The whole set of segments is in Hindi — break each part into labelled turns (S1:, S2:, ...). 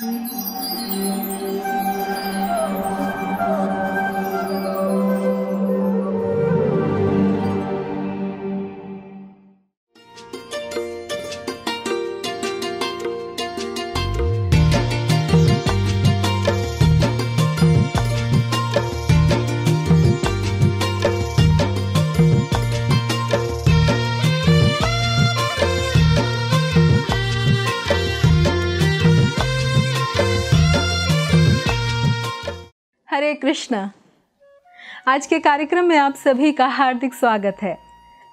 S1: Thank you. कृष्णा आज के कार्यक्रम में आप सभी का हार्दिक स्वागत है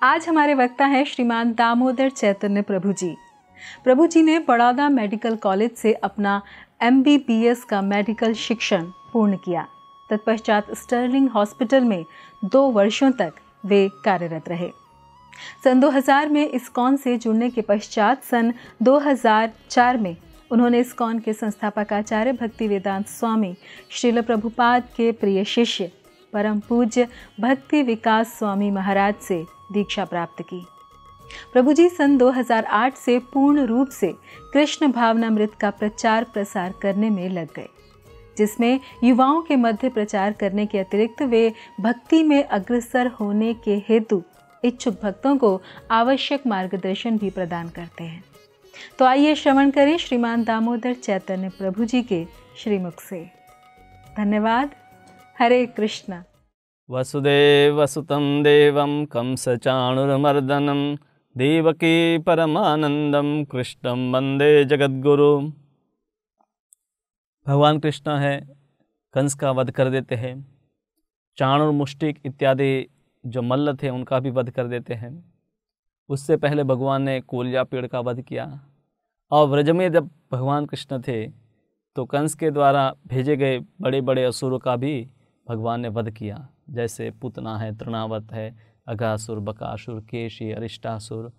S1: आज हमारे वक्ता हैं श्रीमान दामोदर चैतन्य प्रभु जी प्रभु जी ने बड़ौदा मेडिकल कॉलेज से अपना एम का मेडिकल शिक्षण पूर्ण किया तत्पश्चात स्टर्लिंग हॉस्पिटल में दो वर्षों तक वे कार्यरत रहे सन 2000 में इस्कॉन से जुड़ने के पश्चात सन 2004 में उन्होंने कौन के संस्थापक आचार्य भक्ति वेदांत स्वामी श्रील प्रभुपाद के प्रिय शिष्य परम पूज्य भक्ति विकास स्वामी महाराज से दीक्षा प्राप्त की प्रभु जी सन 2008 से पूर्ण रूप से कृष्ण भावनामृत का प्रचार प्रसार करने में लग गए जिसमें युवाओं के मध्य प्रचार करने के अतिरिक्त वे भक्ति में अग्रसर होने के हेतु इच्छुक भक्तों को आवश्यक मार्गदर्शन भी प्रदान करते हैं तो आइए श्रवण करें श्रीमान दामोदर चैतन्य प्रभु जी के श्रीमुख से धन्यवाद हरे कृष्णा
S2: वसुदेव देव देवं कंसचाणुरमर्दनं देवकी परमानंदम कृष्णम वंदे जगद्गुरु भगवान कृष्ण है कंस का वध कर देते हैं चाणुर मुष्टिक इत्यादि जो मल्ल थे उनका भी वध कर देते हैं उससे पहले भगवान ने कोलिया पेड़ का वध किया और व्रज में जब भगवान कृष्ण थे तो कंस के द्वारा भेजे गए बड़े बड़े असुरों का भी भगवान ने वध किया जैसे पुतना है तृणावत है अगासुर बकासुर केशी अरिष्टासुर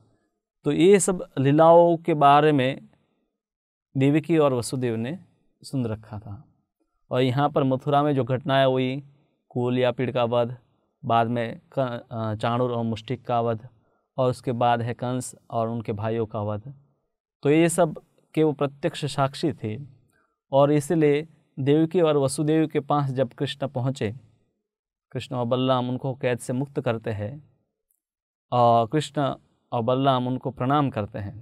S2: तो ये सब लीलाओं के बारे में देवकी और वसुदेव ने सुन रखा था और यहाँ पर मथुरा में जो घटनाएं हुई कुल या पीड़ का वध बाद में चाणुर और मुष्टिक का वध और उसके बाद है कंस और उनके भाइयों का वध तो ये सब के वो प्रत्यक्ष साक्षी थे और इसलिए देवकी और वसुदेव के पास जब कृष्ण पहुँचे कृष्ण और बल्लाम उनको कैद से मुक्त करते हैं और कृष्ण और बल्लाम उनको प्रणाम करते हैं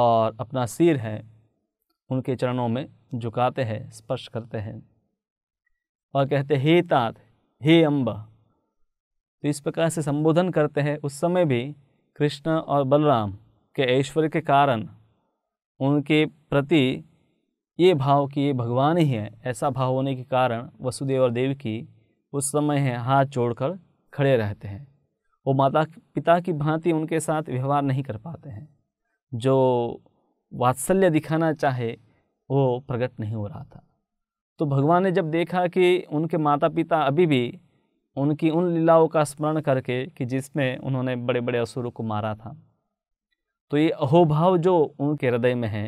S2: और अपना सिर है उनके चरणों में झुकाते हैं स्पर्श करते हैं और कहते हे तात हे अम्ब तो इस प्रकार से संबोधन करते हैं उस समय भी कृष्ण और बलराम के ऐश्वर्य के कारण उनके प्रति ये भाव कि ये भगवान ही है ऐसा भाव होने के कारण वसुदेव और देव की उस समय है हाथ जोड़कर खड़े रहते हैं वो माता पिता की भांति उनके साथ व्यवहार नहीं कर पाते हैं जो वात्सल्य दिखाना चाहे वो प्रकट नहीं हो रहा था तो भगवान ने जब देखा कि उनके माता पिता अभी भी उनकी उन लीलाओं का स्मरण करके कि जिसमें उन्होंने बड़े बड़े असुरों को मारा था तो ये अहोभाव जो उनके हृदय में है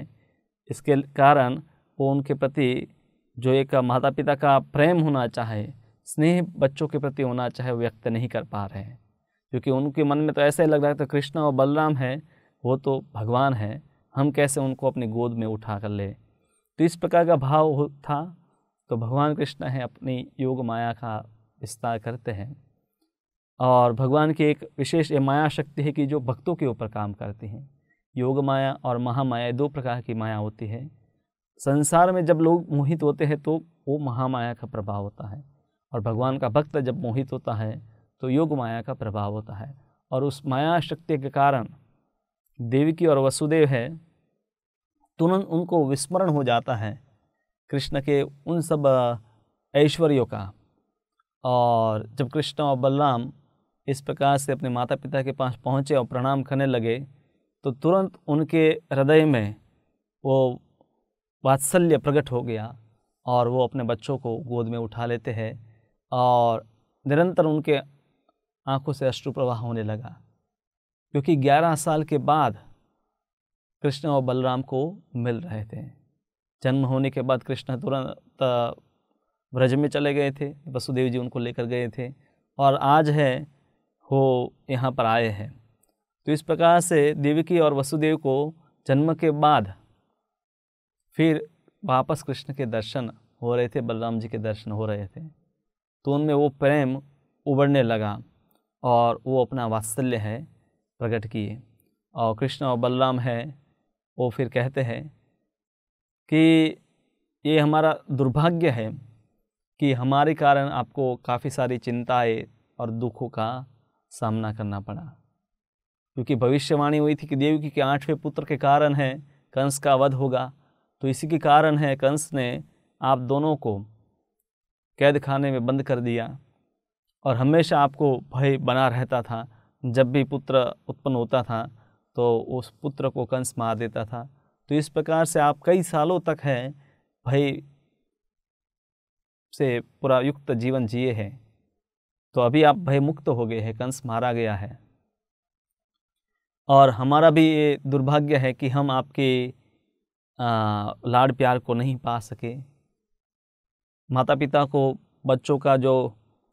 S2: इसके कारण वो उनके प्रति जो एक माता पिता का प्रेम होना चाहे स्नेह बच्चों के प्रति होना चाहे व्यक्त नहीं कर पा रहे हैं क्योंकि उनके मन में तो ऐसा ही लग रहा है तो कृष्ण और बलराम है वो तो भगवान है हम कैसे उनको अपनी गोद में उठा कर ले तो इस प्रकार का भाव था तो भगवान कृष्ण है अपनी योग माया का विस्तार करते हैं और भगवान की एक विशेष माया शक्ति है कि जो भक्तों के ऊपर काम करती हैं योग माया और महामाया दो प्रकार की माया होती है संसार में जब लोग मोहित होते हैं तो वो महामाया का प्रभाव होता है और भगवान का भक्त जब मोहित होता है तो योग माया का प्रभाव होता है और उस माया शक्ति के कारण देवी की और वसुदेव है तुरंत उनको विस्मरण हो जाता है कृष्ण के उन सब ऐश्वर्यों का और जब कृष्ण और बलराम इस प्रकार से अपने माता पिता के पास पहुँचे और प्रणाम करने लगे तो तुरंत उनके हृदय में वो वात्सल्य प्रकट हो गया और वो अपने बच्चों को गोद में उठा लेते हैं और निरंतर उनके आंखों से अश्रु प्रवाह होने लगा क्योंकि 11 साल के बाद कृष्ण और बलराम को मिल रहे थे जन्म होने के बाद कृष्ण तुरंत ब्रज में चले गए थे वसुदेव जी उनको लेकर गए थे और आज है वो यहाँ पर आए हैं तो इस प्रकार से देवकी और वसुदेव को जन्म के बाद फिर वापस कृष्ण के दर्शन हो रहे थे बलराम जी के दर्शन हो रहे थे तो उनमें वो प्रेम उबड़ने लगा और वो अपना वात्सल्य है प्रकट किए और कृष्ण और बलराम है वो फिर कहते हैं कि ये हमारा दुर्भाग्य है कि हमारे कारण आपको काफ़ी सारी चिंताएं और दुखों का सामना करना पड़ा क्योंकि भविष्यवाणी हुई थी कि देवकी के आठवें पुत्र के कारण है कंस का वध होगा तो इसी के कारण है कंस ने आप दोनों को कैद खाने में बंद कर दिया और हमेशा आपको भय बना रहता था जब भी पुत्र उत्पन्न होता था तो उस पुत्र को कंस मार देता था तो इस प्रकार से आप कई सालों तक है भय से पूरा युक्त जीवन जिए हैं तो अभी आप भय मुक्त हो गए हैं कंस मारा गया है और हमारा भी ये दुर्भाग्य है कि हम आपके लाड़ प्यार को नहीं पा सके माता पिता को बच्चों का जो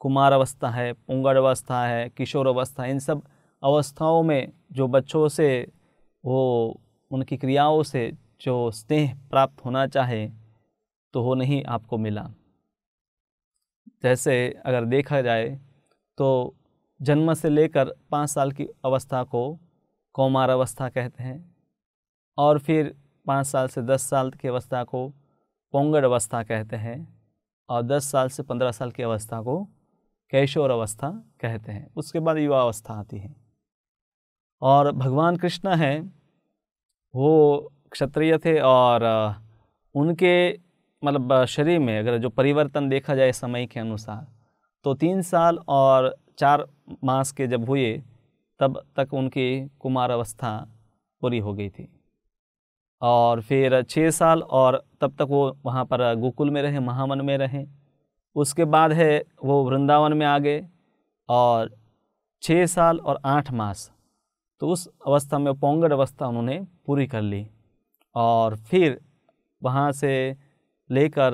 S2: कुमार अवस्था है पुंगड़ अवस्था है किशोर अवस्था इन सब अवस्थाओं में जो बच्चों से वो उनकी क्रियाओं से जो स्नेह प्राप्त होना चाहे तो वो नहीं आपको मिला जैसे अगर देखा जाए तो जन्म से लेकर पाँच साल की अवस्था को कौमार अवस्था कहते हैं और फिर पाँच साल से दस साल की अवस्था को पोंगड़ अवस्था कहते हैं और दस साल से पंद्रह साल की अवस्था को कैशोर अवस्था कहते हैं उसके बाद युवा अवस्था आती है और भगवान कृष्ण हैं वो क्षत्रिय थे और उनके मतलब शरीर में अगर जो परिवर्तन देखा जाए समय के अनुसार तो तीन साल और चार मास के जब हुए तब तक उनकी कुमार अवस्था पूरी हो गई थी और फिर छः साल और तब तक वो वहाँ पर गोकुल में रहे महावन में रहे उसके बाद है वो वृंदावन में आ गए और छः साल और आठ मास तो उस अवस्था में पोंगड़ अवस्था उन्होंने पूरी कर ली और फिर वहाँ से लेकर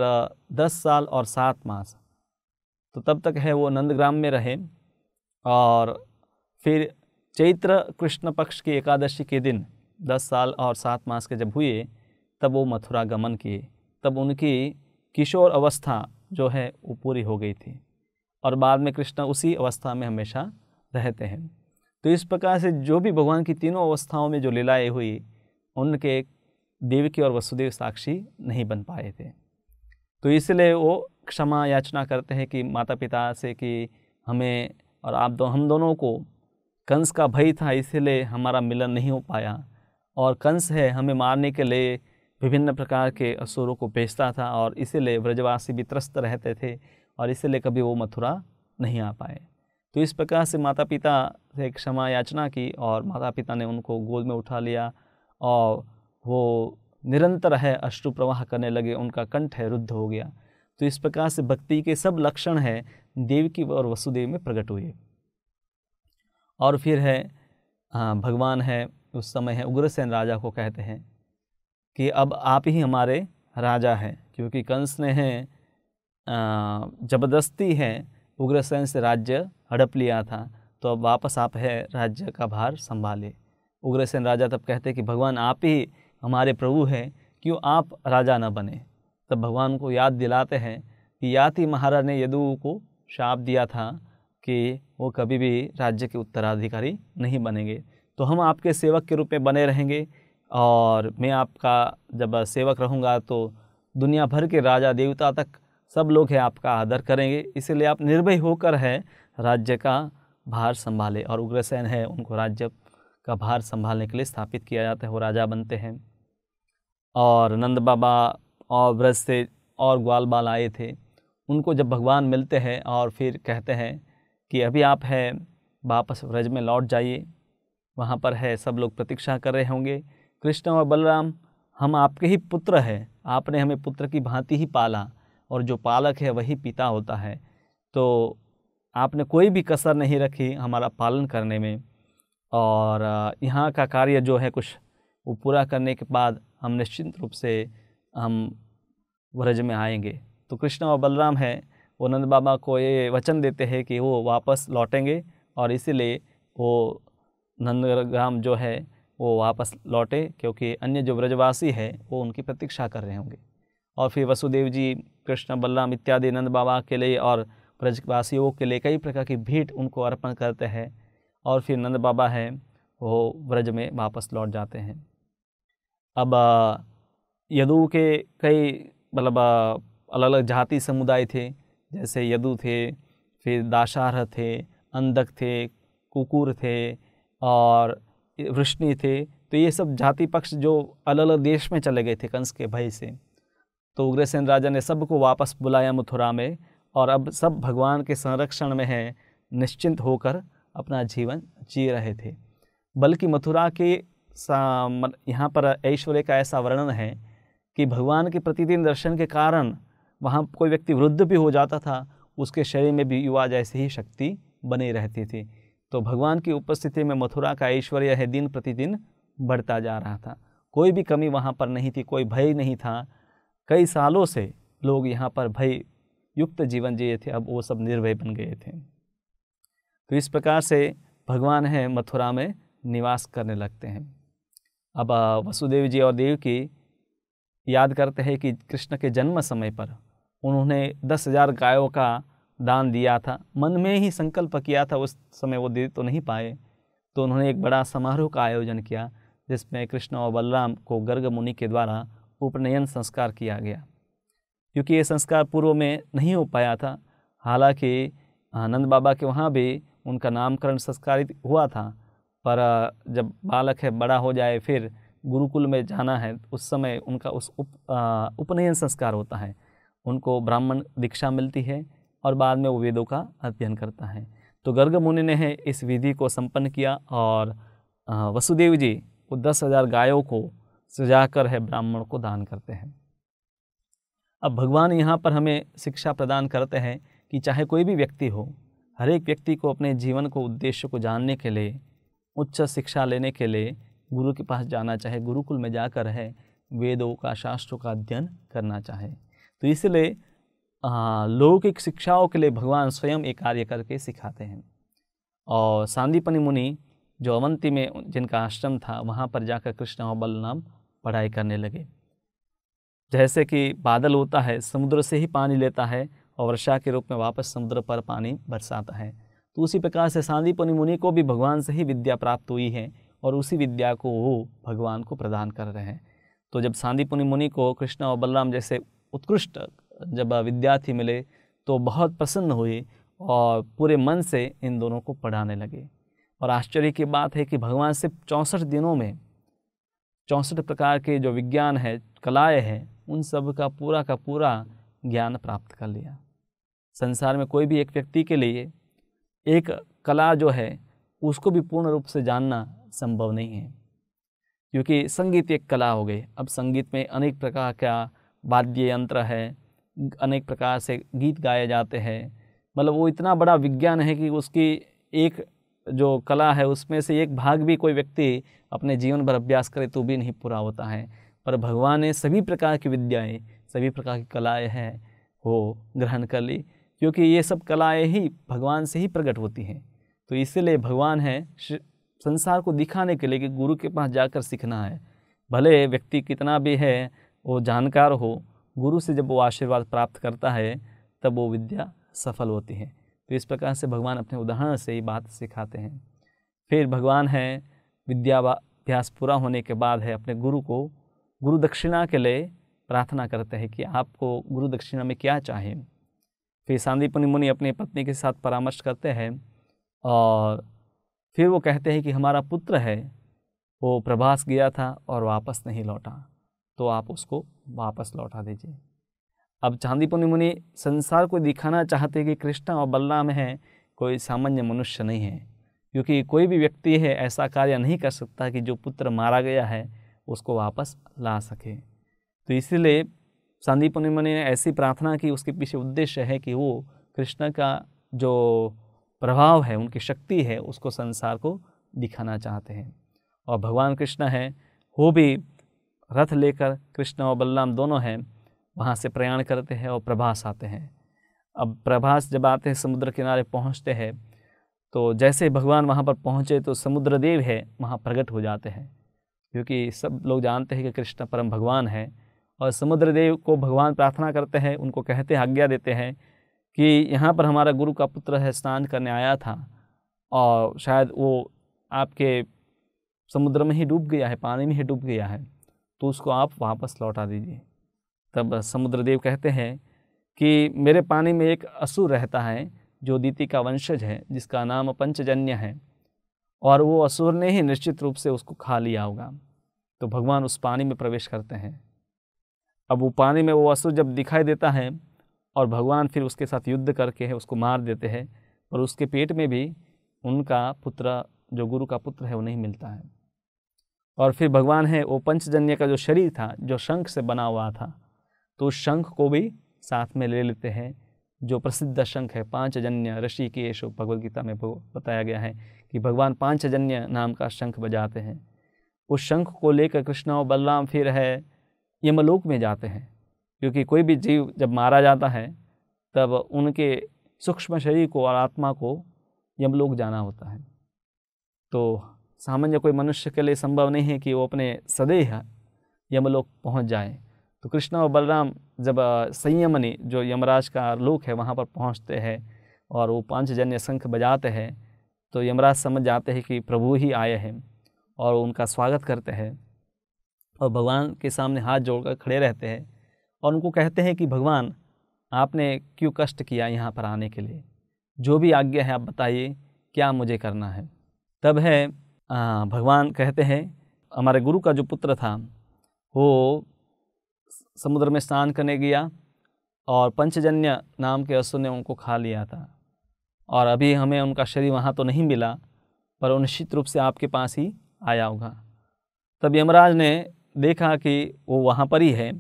S2: दस साल और सात मास तो तब तक है वो नंदग्राम में रहे और फिर चैत्र कृष्ण पक्ष की एकादशी के दिन दस साल और सात मास के जब हुए तब वो मथुरा गमन किए तब उनकी किशोर अवस्था जो है वो पूरी हो गई थी और बाद में कृष्ण उसी अवस्था में हमेशा रहते हैं तो इस प्रकार से जो भी भगवान की तीनों अवस्थाओं में जो लीलाएँ हुई उनके देवकी और वसुदेव साक्षी नहीं बन पाए थे तो इसलिए वो क्षमा याचना करते हैं कि माता पिता से कि हमें और आप दो हम दोनों को कंस का भय था इसलिए हमारा मिलन नहीं हो पाया और कंस है हमें मारने के लिए विभिन्न प्रकार के असुरों को भेजता था और इसीलिए व्रजवासी भी त्रस्त रहते थे और इसलिए कभी वो मथुरा नहीं आ पाए तो इस प्रकार से माता पिता से क्षमा याचना की और माता पिता ने उनको गोद में उठा लिया और वो निरंतर है अश्रु प्रवाह करने लगे उनका कंठ है रुद्ध हो गया तो इस प्रकार से भक्ति के सब लक्षण है देव की और वसुदेव में प्रकट हुए और फिर है भगवान है उस समय है उग्रसेन राजा को कहते हैं कि अब आप ही हमारे राजा हैं क्योंकि कंस ने हैं ज़बरदस्ती है उग्रसेन से राज्य हड़प लिया था तो अब वापस आप है राज्य का भार संभाले उग्रसेन राजा तब कहते कि भगवान आप ही हमारे प्रभु हैं क्यों आप राजा न बने तब भगवान को याद दिलाते हैं कि याति महाराज ने यदु को शाप दिया था कि वो कभी भी राज्य के उत्तराधिकारी नहीं बनेंगे तो हम आपके सेवक के रूप में बने रहेंगे और मैं आपका जब सेवक रहूँगा तो दुनिया भर के राजा देवता तक सब लोग हैं आपका आदर करेंगे इसीलिए आप निर्भय होकर है राज्य का भार संभाले और उग्रसेन है उनको राज्य का भार संभालने के लिए स्थापित किया जाता है वो राजा बनते हैं और नंद बाबा और व्रज से और ग्वाल बाल आए थे उनको जब भगवान मिलते हैं और फिर कहते हैं कि अभी आप हैं वापस व्रज में लौट जाइए वहाँ पर है सब लोग प्रतीक्षा कर रहे होंगे कृष्ण और बलराम हम आपके ही पुत्र हैं आपने हमें पुत्र की भांति ही पाला और जो पालक है वही पिता होता है तो आपने कोई भी कसर नहीं रखी हमारा पालन करने में और यहाँ का कार्य जो है कुछ वो पूरा करने के बाद हम निश्चिंत रूप से हम व्रज में आएंगे तो कृष्ण और बलराम है वो नंद बाबा को ये वचन देते हैं कि वो वापस लौटेंगे और इसीलिए वो नंदग्राम जो है वो वापस लौटे क्योंकि अन्य जो ब्रजवासी है वो उनकी प्रतीक्षा कर रहे होंगे और फिर वसुदेव जी कृष्ण बल्लाम इत्यादि नंद बाबा के लिए और ब्रजवासियों के लिए कई प्रकार की भेंट उनको अर्पण करते हैं और फिर नंद बाबा है वो ब्रज में वापस लौट जाते हैं अब यदु के कई मतलब अलग अलग जाति समुदाय थे जैसे यदु थे फिर दाशारह थे अंधक थे कुकुर थे और वृष्णि थे तो ये सब जाति पक्ष जो अलग अलग देश में चले गए थे कंस के भय से तो उग्रसेन राजा ने सबको वापस बुलाया मथुरा में और अब सब भगवान के संरक्षण में हैं निश्चिंत होकर अपना जीवन जी रहे थे बल्कि मथुरा के यहाँ पर ऐश्वर्य का ऐसा वर्णन है कि भगवान के प्रतिदिन दर्शन के कारण वहाँ कोई व्यक्ति वृद्ध भी हो जाता था उसके शरीर में भी युवा जैसी ही शक्ति बनी रहती थी तो भगवान की उपस्थिति में मथुरा का ऐश्वर्य है दिन प्रतिदिन बढ़ता जा रहा था कोई भी कमी वहाँ पर नहीं थी कोई भय नहीं था कई सालों से लोग यहाँ पर भय युक्त जीवन जिए थे अब वो सब निर्भय बन गए थे तो इस प्रकार से भगवान है मथुरा में निवास करने लगते हैं अब वसुदेव जी और देव की याद करते हैं कि कृष्ण के जन्म समय पर उन्होंने दस हज़ार गायों का दान दिया था मन में ही संकल्प किया था उस समय वो दे तो नहीं पाए तो उन्होंने एक बड़ा समारोह का आयोजन किया जिसमें कृष्ण और बलराम को गर्ग मुनि के द्वारा उपनयन संस्कार किया गया क्योंकि ये संस्कार पूर्व में नहीं हो पाया था हालांकि आनंद बाबा के वहाँ भी उनका नामकरण संस्कारित हुआ था पर जब बालक है बड़ा हो जाए फिर गुरुकुल में जाना है उस समय उनका उस उप, उपनयन संस्कार होता है उनको ब्राह्मण दीक्षा मिलती है और बाद में वो वेदों का अध्ययन करता है तो गर्ग मुनि ने इस विधि को संपन्न किया और वसुदेव जी वो दस हज़ार गायों को सजाकर है ब्राह्मण को दान करते हैं अब भगवान यहाँ पर हमें शिक्षा प्रदान करते हैं कि चाहे कोई भी व्यक्ति हो हर एक व्यक्ति को अपने जीवन को उद्देश्य को जानने के लिए उच्च शिक्षा लेने के लिए गुरु के पास जाना चाहे गुरुकुल में जाकर है वेदों का शास्त्रों का अध्ययन करना चाहे तो इसलिए लौकिक शिक्षाओं के लिए भगवान स्वयं ये कार्य करके सिखाते हैं और सांदीपनी मुनि जो अवंती में जिनका आश्रम था वहाँ पर जाकर कृष्ण बल नाम पढ़ाई करने लगे जैसे कि बादल होता है समुद्र से ही पानी लेता है और वर्षा के रूप में वापस समुद्र पर पानी बरसाता है तो उसी प्रकार से सांदीपनि मुनि को भी भगवान से ही विद्या प्राप्त हुई है और उसी विद्या को वो भगवान को प्रदान कर रहे हैं तो जब सांदीपुनि मुनि को कृष्ण और बलराम जैसे उत्कृष्ट जब विद्यार्थी मिले तो बहुत प्रसन्न हुए और पूरे मन से इन दोनों को पढ़ाने लगे और आश्चर्य की बात है कि भगवान सिर्फ चौंसठ दिनों में चौंसठ प्रकार के जो विज्ञान है कलाएँ हैं उन सब का पूरा का पूरा ज्ञान प्राप्त कर लिया संसार में कोई भी एक व्यक्ति के लिए एक कला जो है उसको भी पूर्ण रूप से जानना संभव नहीं है क्योंकि संगीत एक कला हो गई अब संगीत में अनेक प्रकार का वाद्य यंत्र है अनेक प्रकार से गीत गाए जाते हैं मतलब वो इतना बड़ा विज्ञान है कि उसकी एक जो कला है उसमें से एक भाग भी कोई व्यक्ति अपने जीवन भर अभ्यास करे तो भी नहीं पूरा होता है पर भगवान ने सभी प्रकार की विद्याएं सभी प्रकार की कलाएं हैं वो ग्रहण कर ली क्योंकि ये सब कलाएं ही भगवान से ही प्रकट होती हैं तो इसलिए भगवान है संसार को दिखाने के लिए कि गुरु के पास जाकर सीखना है भले व्यक्ति कितना भी है वो जानकार हो गुरु से जब वो आशीर्वाद प्राप्त करता है तब वो विद्या सफल होती है तो इस प्रकार से भगवान अपने उदाहरण से ही बात सिखाते हैं फिर भगवान है विद्याभ्यास पूरा होने के बाद है अपने गुरु को गुरु दक्षिणा के लिए प्रार्थना करते हैं कि आपको गुरु दक्षिणा में क्या चाहिए फिर शांतिपुनि मुनि अपनी पत्नी के साथ परामर्श करते हैं और फिर वो कहते हैं कि हमारा पुत्र है वो प्रभास गया था और वापस नहीं लौटा तो आप उसको वापस लौटा दीजिए अब चांदीपुनि मुनि संसार को दिखाना चाहते कि कृष्णा और बलराम हैं कोई सामान्य मनुष्य नहीं है क्योंकि कोई भी व्यक्ति है ऐसा कार्य नहीं कर सकता कि जो पुत्र मारा गया है उसको वापस ला सके तो इसीलिए चांदी मुनि ने ऐसी प्रार्थना की उसके पीछे उद्देश्य है कि वो कृष्ण का जो प्रभाव है उनकी शक्ति है उसको संसार को दिखाना चाहते हैं और भगवान कृष्ण है वो भी रथ लेकर कृष्ण और बलराम दोनों हैं वहाँ से प्रयाण करते हैं और प्रभास आते हैं अब प्रभास जब आते हैं समुद्र किनारे पहुँचते हैं तो जैसे भगवान वहाँ पर पहुँचे तो समुद्र देव है वहाँ प्रकट हो जाते हैं क्योंकि सब लोग जानते हैं कि कृष्ण परम भगवान है और समुद्र देव को भगवान प्रार्थना करते हैं उनको कहते हैं आज्ञा देते हैं कि यहाँ पर हमारा गुरु का पुत्र है स्नान करने आया था और शायद वो आपके समुद्र में ही डूब गया है पानी में ही डूब गया है तो उसको आप वापस लौटा दीजिए तब समुद्रदेव कहते हैं कि मेरे पानी में एक असुर रहता है जो दीति का वंशज है जिसका नाम पंचजन्य है और वो असुर ने ही निश्चित रूप से उसको खा लिया होगा तो भगवान उस पानी में प्रवेश करते हैं अब वो पानी में वो असुर जब दिखाई देता है और भगवान फिर उसके साथ युद्ध करके है उसको मार देते हैं पर उसके पेट में भी उनका पुत्र जो गुरु का पुत्र है वो नहीं मिलता है और फिर भगवान है वो पंचजन्य का जो शरीर था जो शंख से बना हुआ था तो उस शंख को भी साथ में ले लेते हैं जो प्रसिद्ध शंख है पांचजन्य ऋषिकेश भगवदगीता में बताया गया है कि भगवान पांचजन्य नाम का शंख बजाते हैं उस शंख को लेकर कृष्ण और बलराम फिर है यमलोक में जाते हैं क्योंकि कोई भी जीव जब मारा जाता है तब उनके सूक्ष्म शरीर को और आत्मा को यमलोक जाना होता है तो सामान्य कोई मनुष्य के लिए संभव नहीं है कि वो अपने सदैह यमलोक पहुंच जाए तो कृष्णा और बलराम जब संयमनी जो यमराज का लोक है वहाँ पर पहुँचते हैं और वो पांचजन्य शंख बजाते हैं तो यमराज समझ जाते हैं कि प्रभु ही आए हैं और उनका स्वागत करते हैं और भगवान के सामने हाथ जोड़कर खड़े रहते हैं और उनको कहते हैं कि भगवान आपने क्यों कष्ट किया यहाँ पर आने के लिए जो भी आज्ञा है आप बताइए क्या मुझे करना है तब है भगवान कहते हैं हमारे गुरु का जो पुत्र था वो समुद्र में स्नान करने गया और पंचजन्य नाम के असुर ने उनको खा लिया था और अभी हमें उनका शरीर वहाँ तो नहीं मिला पर वो निश्चित रूप से आपके पास ही आया होगा तब यमराज ने देखा कि वो वहाँ पर ही है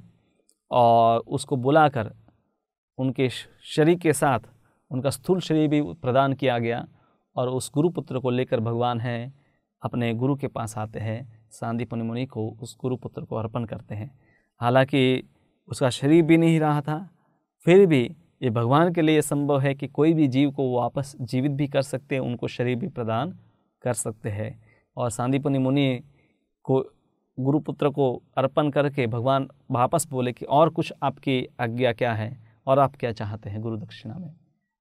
S2: और उसको बुलाकर उनके शरीर के साथ उनका स्थूल शरीर भी प्रदान किया गया और उस गुरुपुत्र को लेकर भगवान हैं अपने गुरु के पास आते हैं सांदीपनि मुनि को उस गुरुपुत्र को अर्पण करते हैं हालांकि उसका शरीर भी नहीं रहा था फिर भी ये भगवान के लिए संभव है कि कोई भी जीव को वापस जीवित भी कर सकते हैं उनको शरीर भी प्रदान कर सकते हैं और सांदीपनि मुनि को गुरुपुत्र को अर्पण करके भगवान वापस बोले कि और कुछ आपकी आज्ञा क्या है और आप क्या चाहते हैं गुरु दक्षिणा में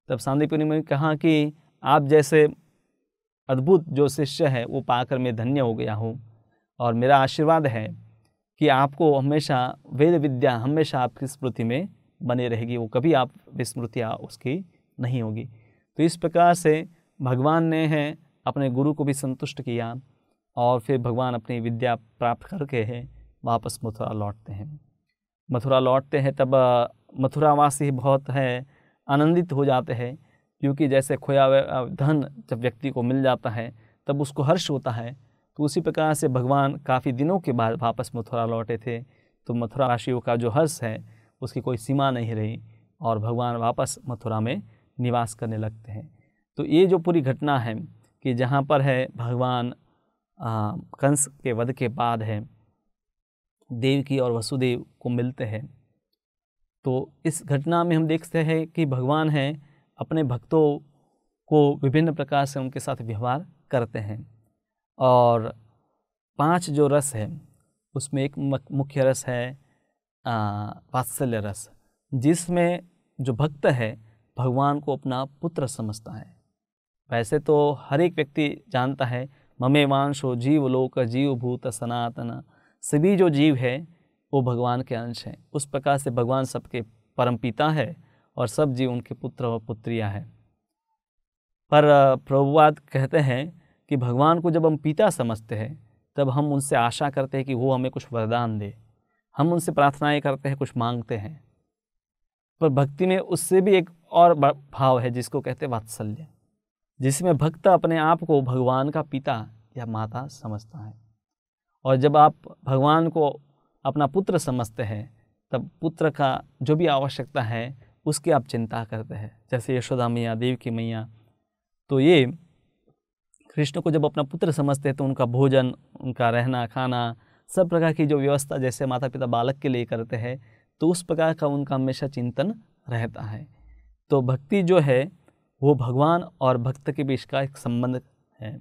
S2: तब सांदीपनि मुनि कहा कि आप जैसे अद्भुत जो शिष्य है वो पाकर मैं धन्य हो गया हूँ और मेरा आशीर्वाद है कि आपको हमेशा वेद विद्या हमेशा आपकी स्मृति में बने रहेगी वो कभी आप विस्मृतियाँ उसकी नहीं होगी तो इस प्रकार से भगवान ने है अपने गुरु को भी संतुष्ट किया और फिर भगवान अपनी विद्या प्राप्त करके है वापस मथुरा लौटते हैं मथुरा लौटते हैं तब मथुरावासी बहुत है आनंदित हो जाते हैं क्योंकि जैसे खोया धन जब व्यक्ति को मिल जाता है तब उसको हर्ष होता है तो उसी प्रकार से भगवान काफ़ी दिनों के बाद वापस मथुरा लौटे थे तो मथुरा राशियों का जो हर्ष है उसकी कोई सीमा नहीं रही और भगवान वापस मथुरा में निवास करने लगते हैं तो ये जो पूरी घटना है कि जहाँ पर है भगवान आ, कंस के वध के बाद है देवकी और वसुदेव को मिलते हैं तो इस घटना में हम देखते हैं कि भगवान हैं अपने भक्तों को विभिन्न प्रकार से उनके साथ व्यवहार करते हैं और पांच जो रस है उसमें एक मुख्य रस है वात्सल्य रस जिसमें जो भक्त है भगवान को अपना पुत्र समझता है वैसे तो हर एक व्यक्ति जानता है ममे वांशो जीवलोक भूत सनातन सभी जो जीव है वो भगवान के अंश हैं उस प्रकार से भगवान सबके परम पिता है और सब जीव उनके पुत्र और पुत्रियाँ हैं पर प्रभुवाद कहते हैं कि भगवान को जब हम पिता समझते हैं तब हम उनसे आशा करते हैं कि वो हमें कुछ वरदान दे हम उनसे प्रार्थनाएं करते हैं कुछ मांगते हैं पर भक्ति में उससे भी एक और भाव है जिसको कहते हैं वात्सल्य जिसमें भक्त अपने आप को भगवान का पिता या माता समझता है और जब आप भगवान को अपना पुत्र समझते हैं तब पुत्र का जो भी आवश्यकता है उसकी आप चिंता करते हैं जैसे यशोदा मैया देव की मैया तो ये कृष्ण को जब अपना पुत्र समझते हैं तो उनका भोजन उनका रहना खाना सब प्रकार की जो व्यवस्था जैसे माता पिता बालक के लिए करते हैं तो उस प्रकार का उनका हमेशा चिंतन रहता है तो भक्ति जो है वो भगवान और भक्त के बीच का एक संबंध है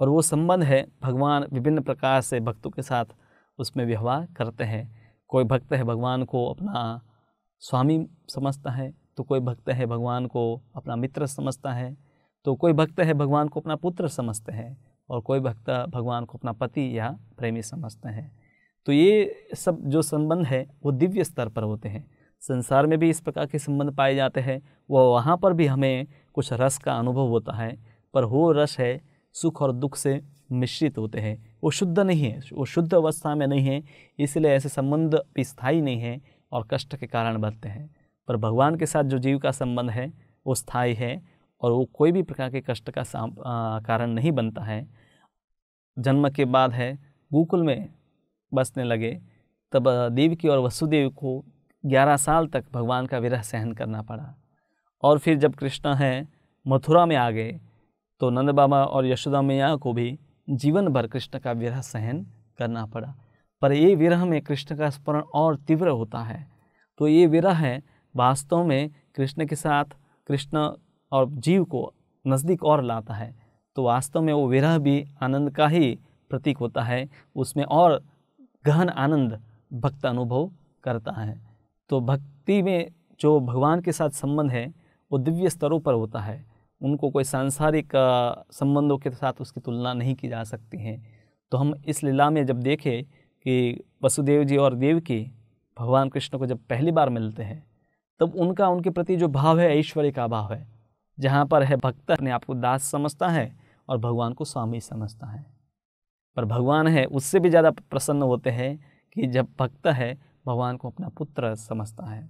S2: और वो संबंध है भगवान विभिन्न प्रकार से भक्तों के साथ उसमें व्यवहार करते हैं कोई भक्त है भगवान को अपना स्वामी समझता है तो कोई भक्त है भगवान को अपना मित्र समझता है तो कोई भक्त है भगवान को अपना पुत्र समझते हैं और कोई भक्त भगवान को अपना पति या प्रेमी समझते हैं तो ये सब जो संबंध है वो दिव्य स्तर पर होते हैं संसार में भी इस प्रकार के संबंध पाए जाते हैं वह वहाँ पर भी हमें कुछ रस का अनुभव होता है पर वो रस है सुख और दुख से मिश्रित होते हैं वो शुद्ध नहीं है वो शुद्ध अवस्था में नहीं है इसलिए ऐसे संबंध स्थायी नहीं है और कष्ट के कारण बनते हैं पर भगवान के साथ जो जीव का संबंध है वो स्थायी है और वो कोई भी प्रकार के कष्ट का आ, कारण नहीं बनता है जन्म के बाद है गोकुल में बसने लगे तब देव की और वसुदेव को 11 साल तक भगवान का विरह सहन करना पड़ा और फिर जब कृष्ण है मथुरा में आ गए तो नंद बाबा और यशोदा मैया को भी जीवन भर कृष्ण का विरह सहन करना पड़ा पर ये विरह में कृष्ण का स्मरण और तीव्र होता है तो ये विरह है वास्तव में कृष्ण के साथ कृष्ण और जीव को नज़दीक और लाता है तो वास्तव में वो विरह भी आनंद का ही प्रतीक होता है उसमें और गहन आनंद भक्त अनुभव करता है तो भक्ति में जो भगवान के साथ संबंध है वो दिव्य स्तरों पर होता है उनको कोई सांसारिक संबंधों के साथ उसकी तुलना नहीं की जा सकती है तो हम इस लीला में जब देखें कि वसुदेव जी और देव की भगवान कृष्ण को जब पहली बार मिलते हैं तब उनका उनके प्रति जो भाव है ऐश्वर्य का भाव है जहाँ पर है भक्त अपने आप को दास समझता है और भगवान को स्वामी समझता है पर भगवान है उससे भी ज़्यादा प्रसन्न होते हैं कि जब भक्त है भगवान को अपना पुत्र समझता है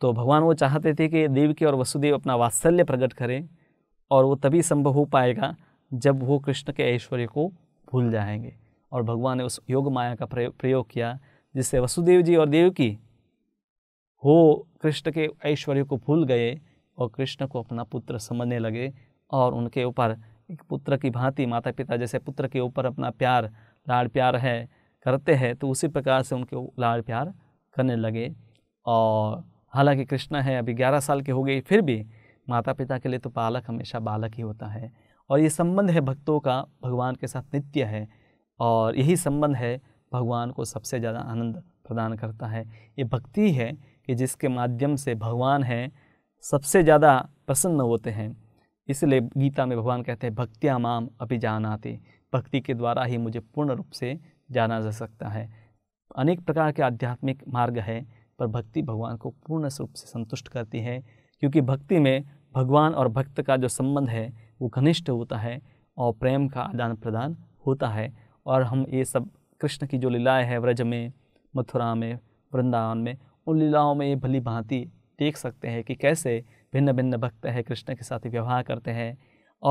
S2: तो भगवान वो चाहते थे कि देव के और वसुदेव अपना वात्सल्य प्रकट करें और वो तभी संभव हो पाएगा जब वो कृष्ण के ऐश्वर्य को भूल जाएंगे और भगवान ने उस योग माया का प्रयोग किया जिससे वसुदेव जी और देव की हो कृष्ण के ऐश्वर्य को भूल गए और कृष्ण को अपना पुत्र समझने लगे और उनके ऊपर एक पुत्र की भांति माता पिता जैसे पुत्र के ऊपर अपना प्यार लाड़ प्यार है करते हैं तो उसी प्रकार से उनके लाड़ प्यार करने लगे और हालांकि कृष्णा है अभी ग्यारह साल के हो गए फिर भी माता पिता के लिए तो बालक हमेशा बालक ही होता है और ये संबंध है भक्तों का भगवान के साथ नित्य है और यही संबंध है भगवान को सबसे ज़्यादा आनंद प्रदान करता है ये भक्ति है कि जिसके माध्यम से भगवान है सबसे ज़्यादा प्रसन्न होते हैं इसलिए गीता में भगवान कहते हैं भक्तिया माम अभी जानाते भक्ति के द्वारा ही मुझे पूर्ण रूप से जाना जा सकता है अनेक प्रकार के आध्यात्मिक मार्ग है पर भक्ति भगवान को पूर्ण रूप से संतुष्ट करती है क्योंकि भक्ति में भगवान और भक्त का जो संबंध है वो घनिष्ठ होता है और प्रेम का आदान प्रदान होता है और हम ये सब कृष्ण की जो लीलाएँ हैं व्रज में मथुरा में वृंदावन में उन लीलाओं में ये भली भांति देख सकते हैं कि कैसे भिन्न भिन्न भक्त है कृष्ण के साथ व्यवहार करते हैं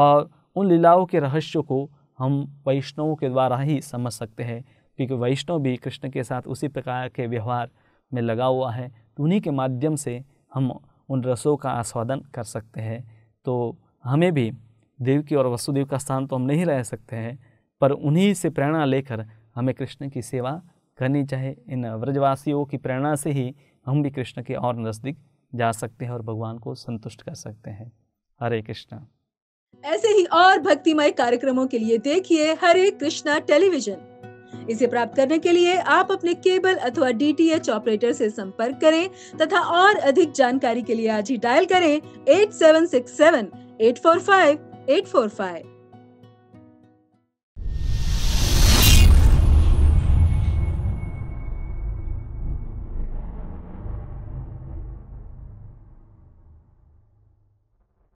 S2: और उन लीलाओं के रहस्यों को हम वैष्णवों के द्वारा ही समझ सकते हैं क्योंकि वैष्णव भी कृष्ण के साथ उसी प्रकार के व्यवहार में लगा हुआ है तो उन्हीं के माध्यम से हम उन रसों का आस्वादन कर सकते हैं तो हमें भी देव की और वसुदेव का स्थान तो हम नहीं रह सकते हैं पर उन्हीं से प्रेरणा लेकर हमें कृष्ण की सेवा करनी चाहिए इन व्रजवासियों की प्रेरणा से ही हम भी कृष्ण के और नज़दीक जा सकते हैं और भगवान को संतुष्ट कर सकते हैं हरे
S1: कृष्णा ऐसे ही और भक्तिमय कार्यक्रमों के लिए देखिए हरे कृष्णा टेलीविजन इसे प्राप्त करने के लिए आप अपने केबल अथवा डीटीएच ऑपरेटर से संपर्क करें तथा और अधिक जानकारी के लिए आज ही डायल करें eight seven six seven eight four five eight four five